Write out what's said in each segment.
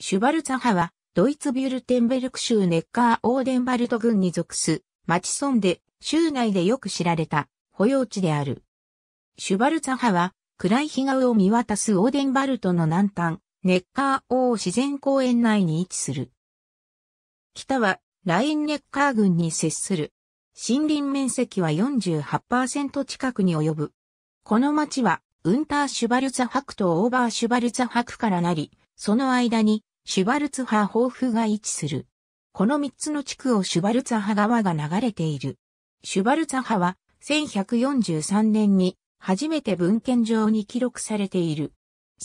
シュバルツァハは、ドイツビュルテンベルク州ネッカー・オーデンバルト郡に属す、町村で、州内でよく知られた、保養地である。シュバルツァハは、暗い日顔を見渡すオーデンバルトの南端、ネッカー王自然公園内に位置する。北は、ラインネッカー郡に接する。森林面積は48%近くに及ぶ。この町は、ウンターシュバルツァハクとオーバーシュバルツァハクからなり、その間にシュバルツハー豊富が位置する。この三つの地区をシュバルツハ側が流れている。シュバルツハは1143年に初めて文献上に記録されている。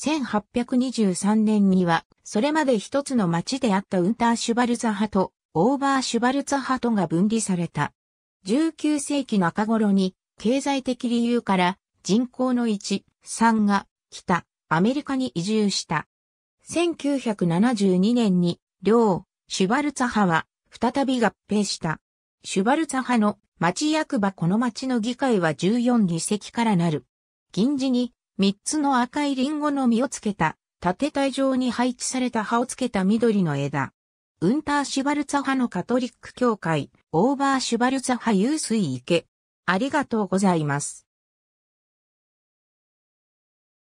1823年にはそれまで一つの町であったウンターシュバルツハとオーバーシュバルツハとが分離された。19世紀中頃に経済的理由から人口の1、3が北アメリカに移住した。1972年に、両、シュバルツァ派は、再び合併した。シュバルツァ派の町役場この町の議会は14議席からなる。銀字に3つの赤いリンゴの実をつけた、縦帯状に配置された葉をつけた緑の枝。ウンターシュバルツァ派のカトリック教会、オーバーシュバルツァ派有水池。ありがとうございます。